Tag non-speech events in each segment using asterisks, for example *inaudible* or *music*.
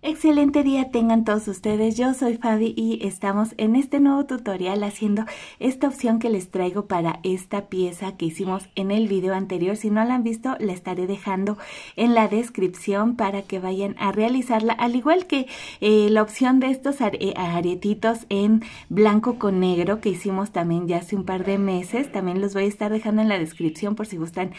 Excelente día tengan todos ustedes, yo soy Fabi y estamos en este nuevo tutorial haciendo esta opción que les traigo para esta pieza que hicimos en el video anterior. Si no la han visto, la estaré dejando en la descripción para que vayan a realizarla, al igual que eh, la opción de estos eh, aretitos en blanco con negro que hicimos también ya hace un par de meses. También los voy a estar dejando en la descripción por si gustan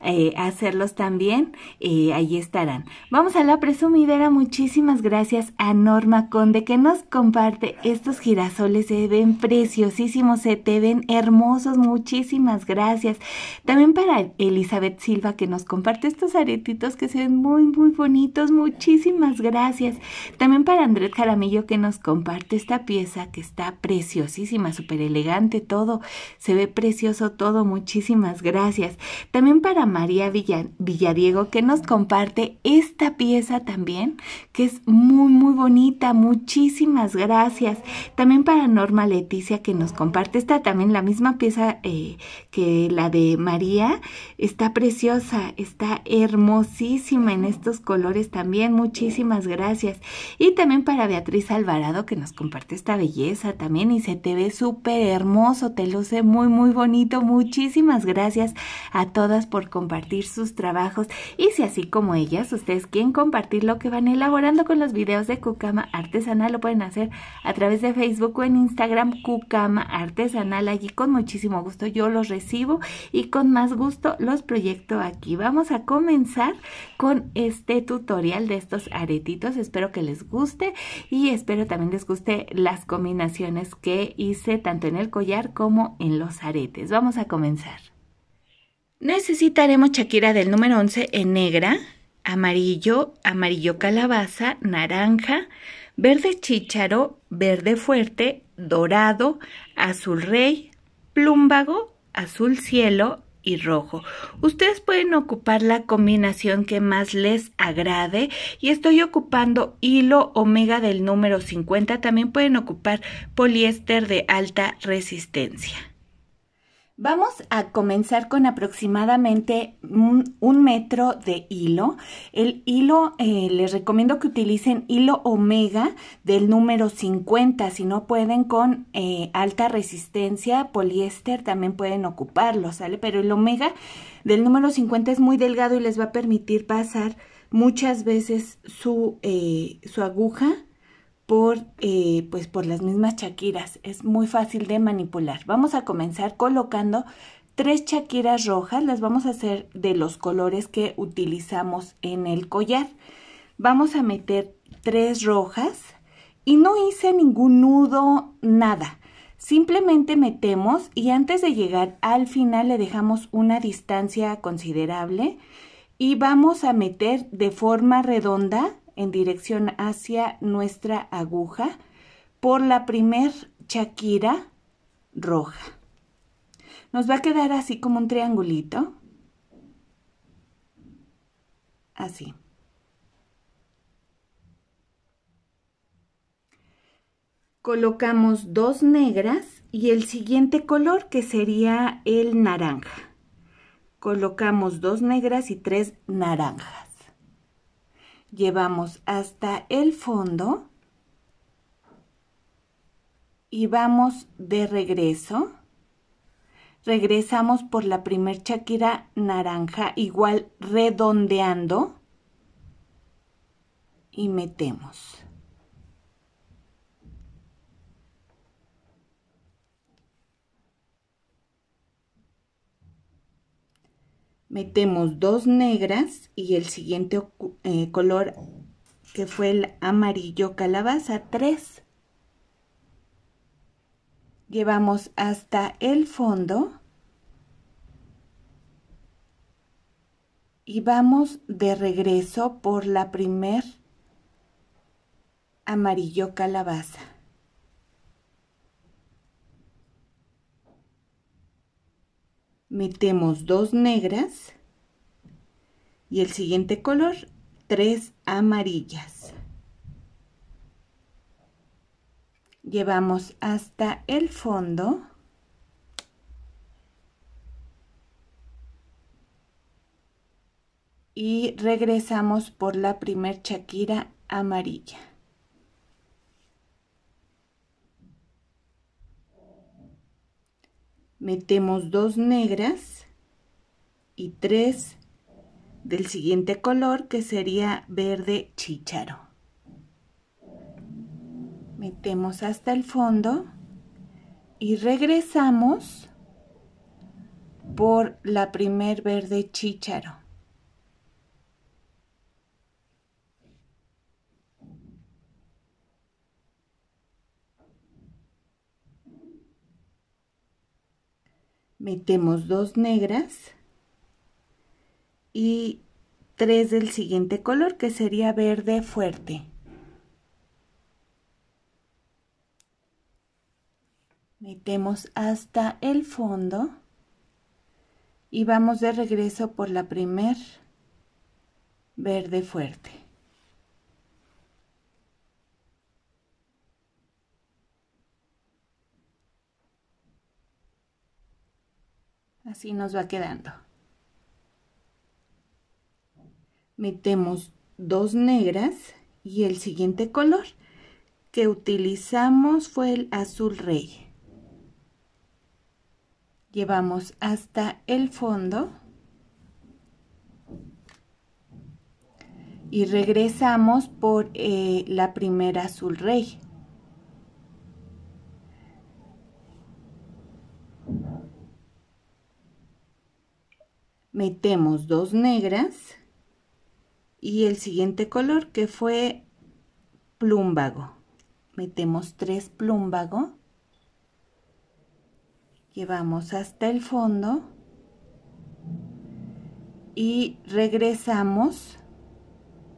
eh, hacerlos también, eh, ahí estarán. Vamos a la presumidera, muchísimas muchísimas gracias a Norma Conde que nos comparte estos girasoles. Se ven preciosísimos, se te ven hermosos. Muchísimas gracias. También para Elizabeth Silva que nos comparte estos aretitos que se ven muy, muy bonitos. Muchísimas gracias. También para Andrés Jaramillo que nos comparte esta pieza que está preciosísima, súper elegante todo. Se ve precioso todo. Muchísimas gracias. También para María Villadiego que nos comparte esta pieza también que es muy, muy bonita. Muchísimas gracias. También para Norma Leticia que nos comparte esta también la misma pieza eh, que la de María. Está preciosa, está hermosísima en estos colores también. Muchísimas gracias. Y también para Beatriz Alvarado que nos comparte esta belleza también y se te ve súper hermoso, te luce muy, muy bonito. Muchísimas gracias a todas por compartir sus trabajos y si así como ellas, ustedes quieren compartir lo que van elaborando, con los videos de Cucama Artesanal, lo pueden hacer a través de Facebook o en Instagram Cucama Artesanal. Allí con muchísimo gusto yo los recibo y con más gusto los proyecto aquí. Vamos a comenzar con este tutorial de estos aretitos. Espero que les guste y espero también les guste las combinaciones que hice tanto en el collar como en los aretes. Vamos a comenzar. Necesitaremos Shakira del número 11 en negra, amarillo, amarillo calabaza, naranja, verde chícharo, verde fuerte, dorado, azul rey, plúmbago, azul cielo y rojo. Ustedes pueden ocupar la combinación que más les agrade y estoy ocupando hilo omega del número 50. También pueden ocupar poliéster de alta resistencia. Vamos a comenzar con aproximadamente un, metro de hilo. El hilo, eh, les recomiendo que utilicen hilo omega del número 50. Si no pueden con eh, alta resistencia, poliéster también pueden ocuparlo, ¿sale? Pero el omega del número 50 es muy delgado y les va a permitir pasar muchas veces su eh, aguja por, eh, pues por las mismas chaquiras. Es muy fácil de manipular. Vamos a comenzar colocando tres chaquiras rojas. Las vamos a hacer de los colores que utilizamos en el collar. Vamos a meter tres rojas y no hice ningún nudo, nada. Simplemente metemos y antes de llegar al final le dejamos una distancia considerable y vamos a meter de forma redonda en dirección hacia nuestra aguja por la primer Shakira roja. Nos va a quedar así como un triangulito. Así. Colocamos dos negras y el siguiente color que sería el naranja. Colocamos dos negras y tres naranjas llevamos hasta el fondo y vamos de regreso. Regresamos por la primer chaquira naranja, igual redondeando y metemos. metemos dos negras y el siguiente eh, color que fue el amarillo calabaza, tres. Llevamos hasta el fondo y vamos de regreso por la primer amarillo calabaza. metemos dos negras y el siguiente color tres amarillas llevamos hasta el fondo y regresamos por la primer chaquira amarilla metemos dos negras y tres del siguiente color que sería verde chícharo. Metemos hasta el fondo y regresamos por la primer verde chícharo. metemos dos negras y tres del siguiente color que sería verde fuerte. Metemos hasta el fondo y vamos de regreso por la primer verde fuerte. Así nos va quedando. Metemos dos negras y el siguiente color que utilizamos fue el azul rey. Llevamos hasta el fondo y regresamos por eh, la primera azul rey. metemos dos negras y el siguiente color que fue plumbago metemos tres plumbago llevamos hasta el fondo y regresamos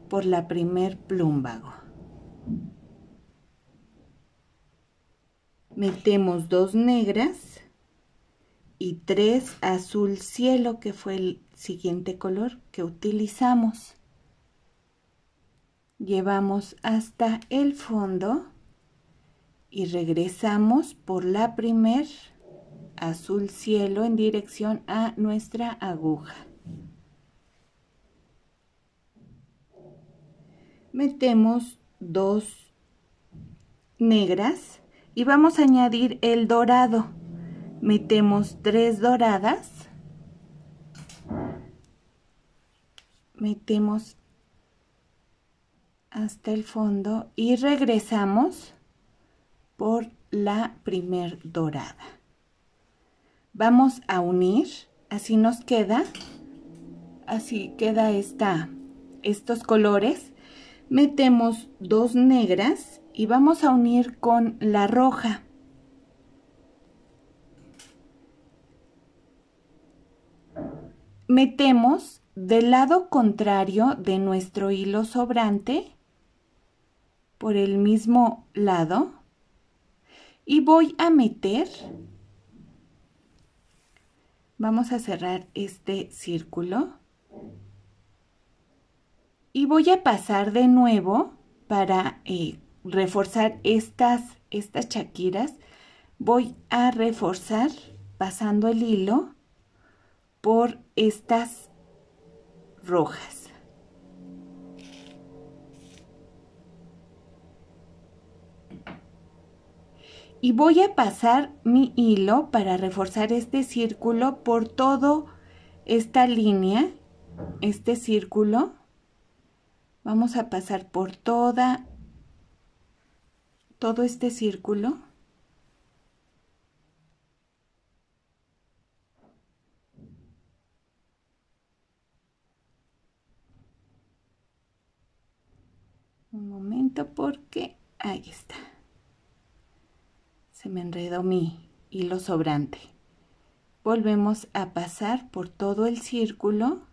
por la primer plumbago metemos dos negras y tres azul cielo, que fue el siguiente color que utilizamos. Llevamos hasta el fondo y regresamos por la primer azul cielo en dirección a nuestra aguja. Metemos dos negras y vamos a añadir el dorado metemos tres doradas, metemos hasta el fondo y regresamos por la primer dorada. Vamos a unir, así nos queda, así queda esta, estos colores. Metemos dos negras y vamos a unir con la roja. metemos del lado contrario de nuestro hilo sobrante por el mismo lado y voy a meter vamos a cerrar este círculo y voy a pasar de nuevo para eh, reforzar estas estas chaquiras voy a reforzar pasando el hilo por estas rojas. Y voy a pasar mi hilo para reforzar este círculo por toda esta línea, este círculo. Vamos a pasar por toda, todo este círculo. momento porque ahí está. Se me enredó mi hilo sobrante. Volvemos a pasar por todo el círculo.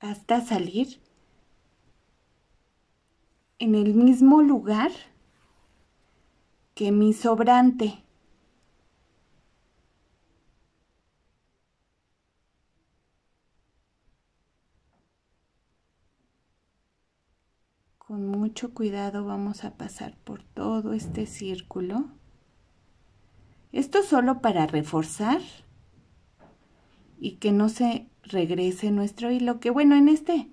hasta salir en el mismo lugar que mi sobrante. Con mucho cuidado vamos a pasar por todo este círculo. Esto solo para reforzar y que no se regrese nuestro hilo, que bueno, en este,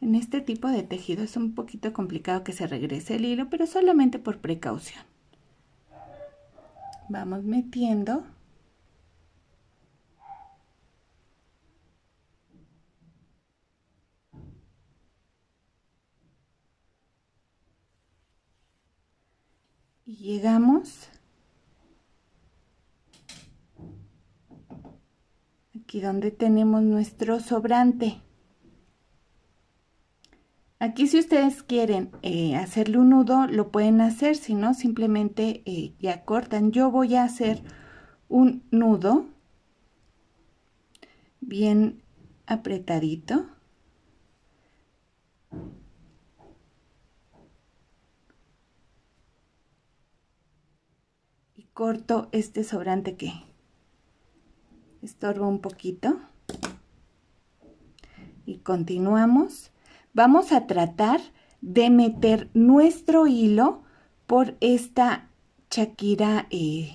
en este tipo de tejido es un poquito complicado que se regrese el hilo, pero solamente por precaución vamos metiendo y llegamos aquí donde tenemos nuestro sobrante Aquí si ustedes quieren eh, hacerle un nudo, lo pueden hacer, si no, simplemente eh, ya cortan. Yo voy a hacer un nudo bien apretadito. Y corto este sobrante que estorba un poquito. Y continuamos vamos a tratar de meter nuestro hilo por esta chaquira eh,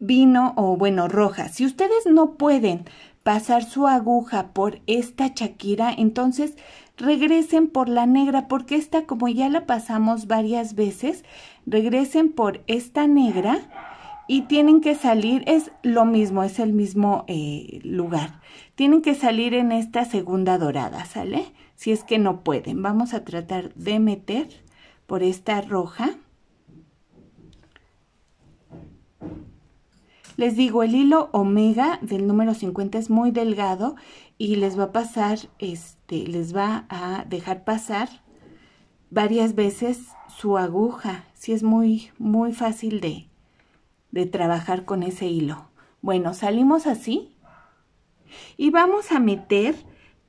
vino o bueno roja. Si ustedes no pueden pasar su aguja por esta chaquira, entonces regresen por la negra porque esta como ya la pasamos varias veces, regresen por esta negra y tienen que salir, es lo mismo, es el mismo eh, lugar. Tienen que salir en esta segunda dorada, ¿sale? Si es que no pueden. Vamos a tratar de meter por esta roja. Les digo, el hilo omega del número 50 es muy delgado y les va a pasar, este, les va a dejar pasar varias veces su aguja. Si es muy, muy fácil de, de trabajar con ese hilo. Bueno, salimos así y vamos a meter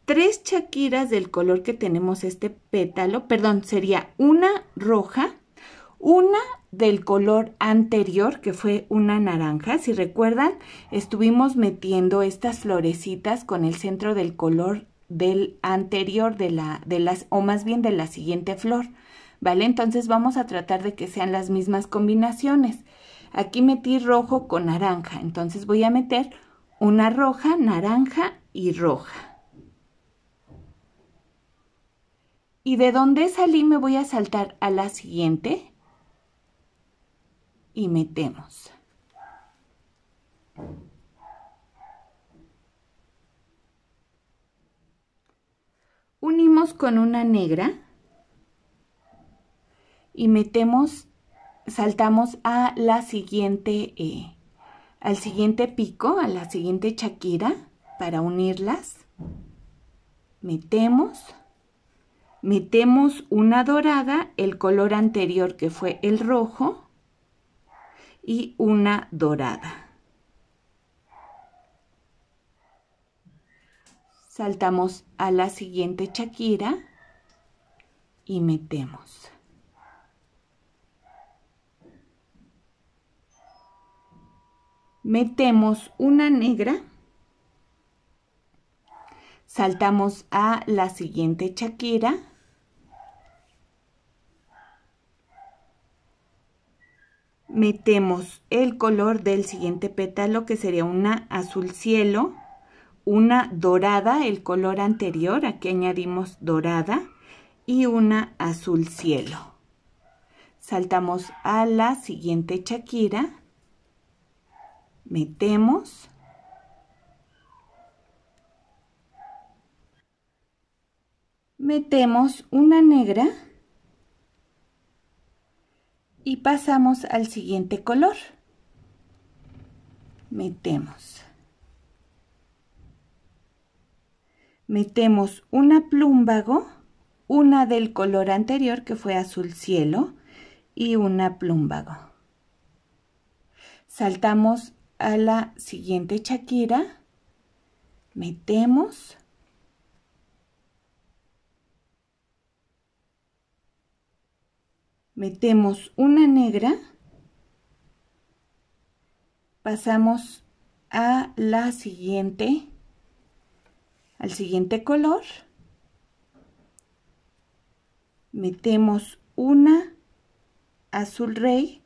tres chaquiras del color que tenemos este pétalo, perdón, sería una roja, una del color anterior que fue una naranja, si recuerdan, estuvimos metiendo estas florecitas con el centro del color del anterior de la de las o más bien de la siguiente flor, ¿vale? Entonces vamos a tratar de que sean las mismas combinaciones. Aquí metí rojo con naranja, entonces voy a meter una roja, naranja y roja. Y de donde salí me voy a saltar a la siguiente y metemos. Unimos con una negra y metemos saltamos a la siguiente, eh, al siguiente pico, a la siguiente chaquira para unirlas. Metemos, metemos una dorada, el color anterior que fue el rojo, y una dorada. Saltamos a la siguiente chaquira y metemos. metemos una negra, saltamos a la siguiente chaquira, metemos el color del siguiente pétalo que sería una azul cielo, una dorada, el color anterior, aquí añadimos dorada, y una azul cielo. Saltamos a la siguiente chaquira, metemos metemos una negra y pasamos al siguiente color metemos metemos una plumbago una del color anterior que fue azul cielo y una plumbago saltamos a la siguiente Shakira, metemos metemos una negra, pasamos a la siguiente, al siguiente color, metemos una azul rey,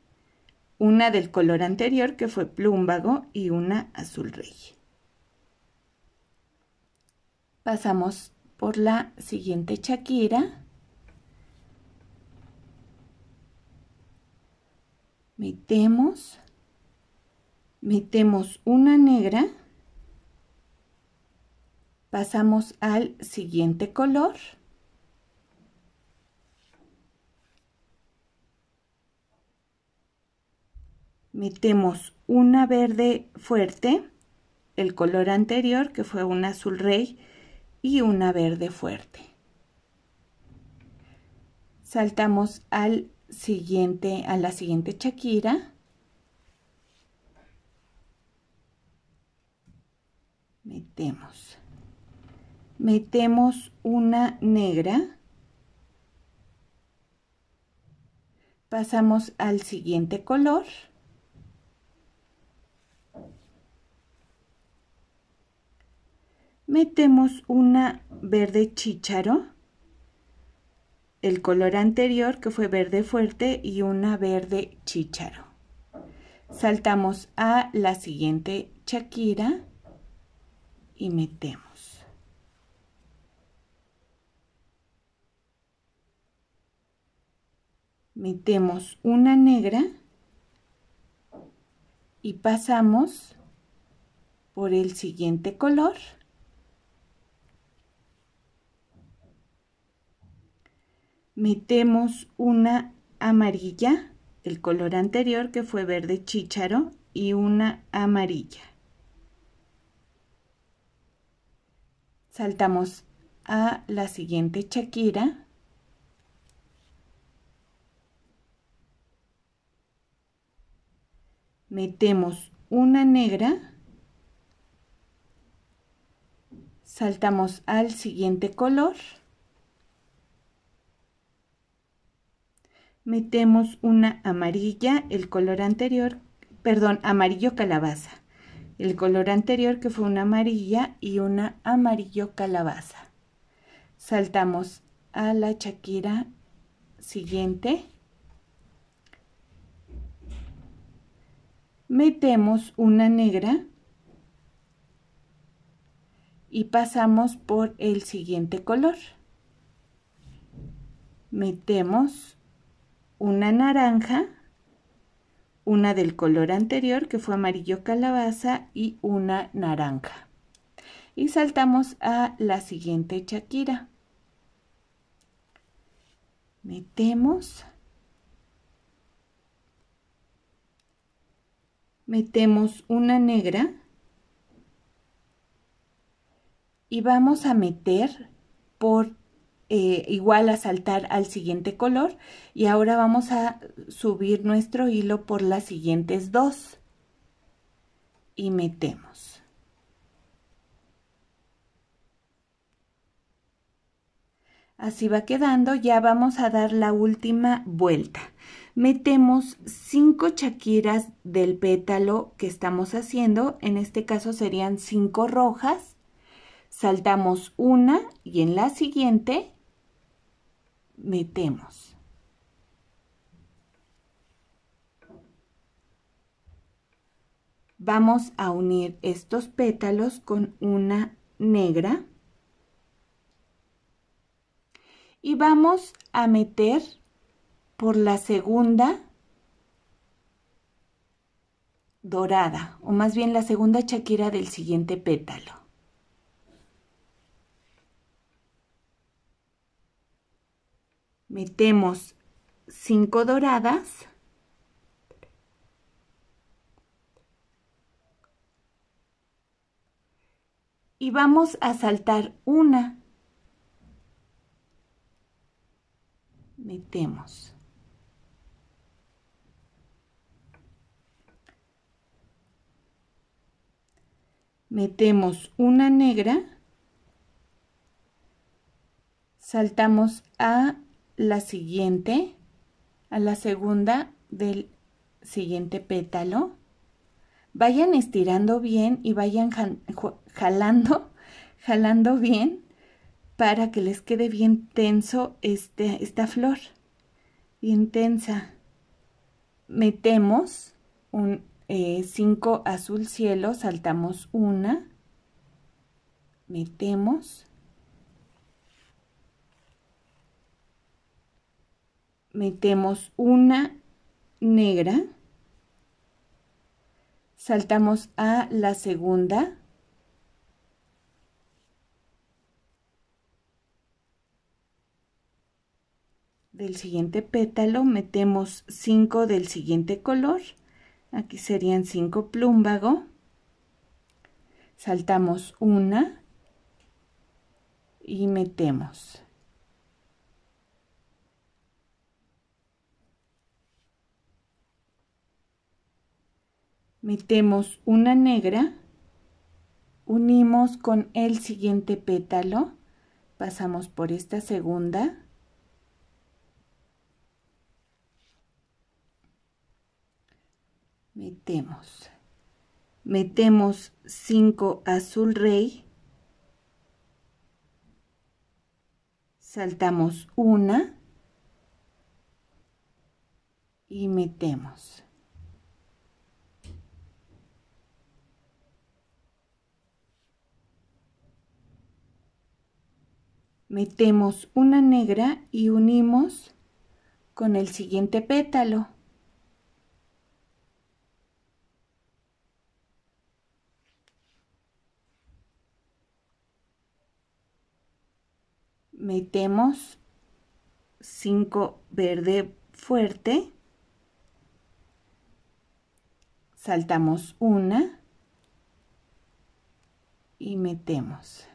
una del color anterior que fue plúmbago y una azul rey. Pasamos por la siguiente chaquira. Metemos, metemos una negra. Pasamos al siguiente color. metemos una verde fuerte, el color anterior que fue un azul rey y una verde fuerte. Saltamos al siguiente, a la siguiente chaquira. Metemos. Metemos una negra. Pasamos al siguiente color. metemos una verde chícharo, el color anterior que fue verde fuerte y una verde chícharo. Saltamos a la siguiente chaquira y metemos. Metemos una negra y pasamos por el siguiente color. metemos una amarilla, el color anterior que fue verde chícharo, y una amarilla. Saltamos a la siguiente chaquira. Metemos una negra. Saltamos al siguiente color. metemos una amarilla, el color anterior, perdón, amarillo calabaza. El color anterior que fue una amarilla y una amarillo calabaza. Saltamos a la chaquira siguiente. Metemos una negra y pasamos por el siguiente color. Metemos una naranja, una del color anterior que fue amarillo calabaza y una naranja. Y saltamos a la siguiente chaquira. Metemos. Metemos una negra. Y vamos a meter por eh, igual a saltar al siguiente color y ahora vamos a subir nuestro hilo por las siguientes dos y metemos así va quedando ya vamos a dar la última vuelta metemos cinco chaquiras del pétalo que estamos haciendo en este caso serían cinco rojas saltamos una y en la siguiente metemos. Vamos a unir estos pétalos con una negra y vamos a meter por la segunda dorada o más bien la segunda chaquira del siguiente pétalo. Metemos cinco doradas. Y vamos a saltar una. Metemos. metemos una negra, saltamos a la siguiente, a la segunda del siguiente pétalo. Vayan estirando bien y vayan jalando, *laughs* jalando bien para que les quede bien tenso este, esta flor, bien tensa. Metemos un 5 eh, azul cielo, saltamos una, metemos metemos una negra, saltamos a la segunda, del siguiente pétalo metemos cinco del siguiente color, aquí serían cinco plúmbago, saltamos una y metemos metemos una negra, unimos con el siguiente pétalo, pasamos por esta segunda, metemos, metemos cinco azul rey, saltamos una y metemos. Metemos una negra y unimos con el siguiente pétalo. Metemos 5 verde fuerte. Saltamos una y metemos.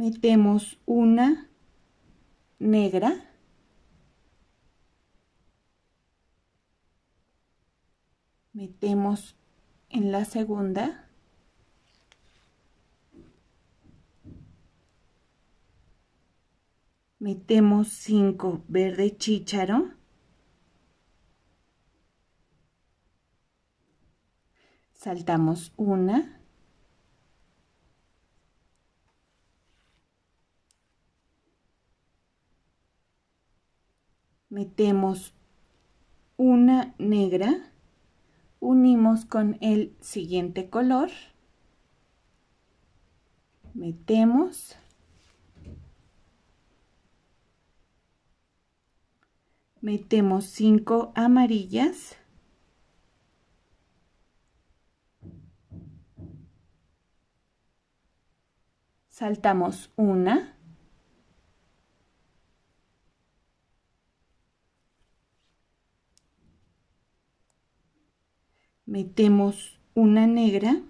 metemos una negra metemos en la segunda metemos cinco verde chícharo saltamos una metemos una negra, unimos con el siguiente color, metemos, metemos cinco amarillas, saltamos una, metemos una negra,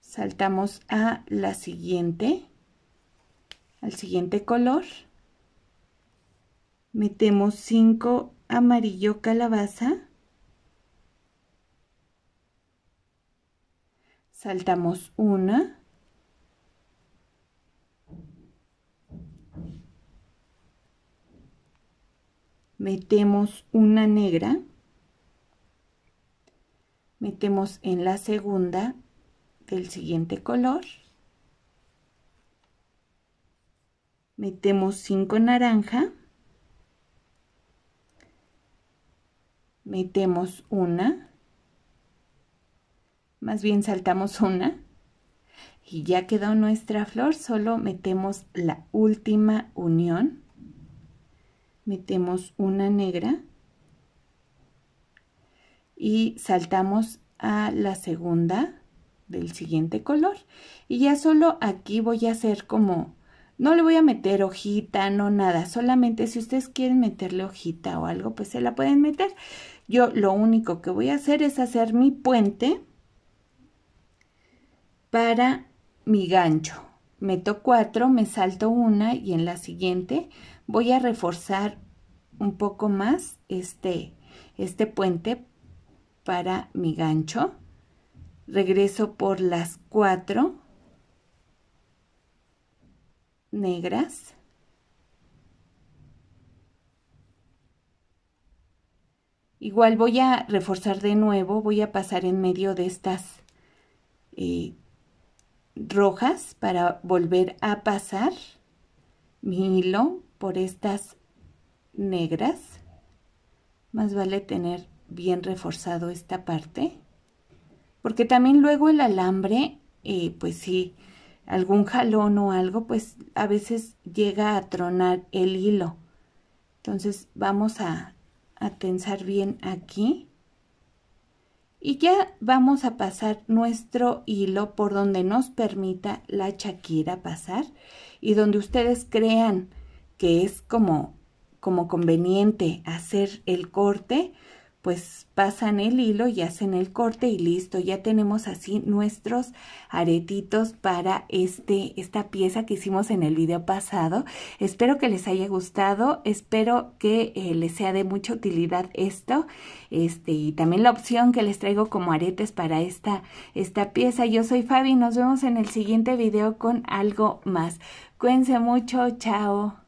saltamos a la siguiente, al siguiente color, metemos cinco amarillo calabaza, saltamos una, metemos una negra, metemos en la segunda del siguiente color, metemos 5 naranja, metemos una, más bien saltamos una y ya quedó nuestra flor, solo metemos la última unión metemos una negra y saltamos a la segunda del siguiente color y ya solo aquí voy a hacer como no le voy a meter hojita, no nada, solamente si ustedes quieren meterle hojita o algo, pues se la pueden meter. Yo lo único que voy a hacer es hacer mi puente para mi gancho meto cuatro, me salto una y en la siguiente voy a reforzar un poco más este, este puente para mi gancho. Regreso por las cuatro negras. Igual voy a reforzar de nuevo, voy a pasar en medio de estas eh, rojas para volver a pasar mi hilo por estas negras. Más vale tener bien reforzado esta parte. Porque también luego el alambre, eh, pues si algún jalón o algo, pues a veces llega a tronar el hilo. Entonces vamos a, a tensar bien aquí y ya vamos a pasar nuestro hilo por donde nos permita la chaquira pasar y donde ustedes crean que es como, como conveniente hacer el corte, pues pasan el hilo y hacen el corte y listo, ya tenemos así nuestros aretitos para este, esta pieza que hicimos en el video pasado. Espero que les haya gustado, espero que eh, les sea de mucha utilidad esto este, y también la opción que les traigo como aretes para esta, esta pieza. Yo soy Fabi, nos vemos en el siguiente video con algo más. Cuídense mucho, chao.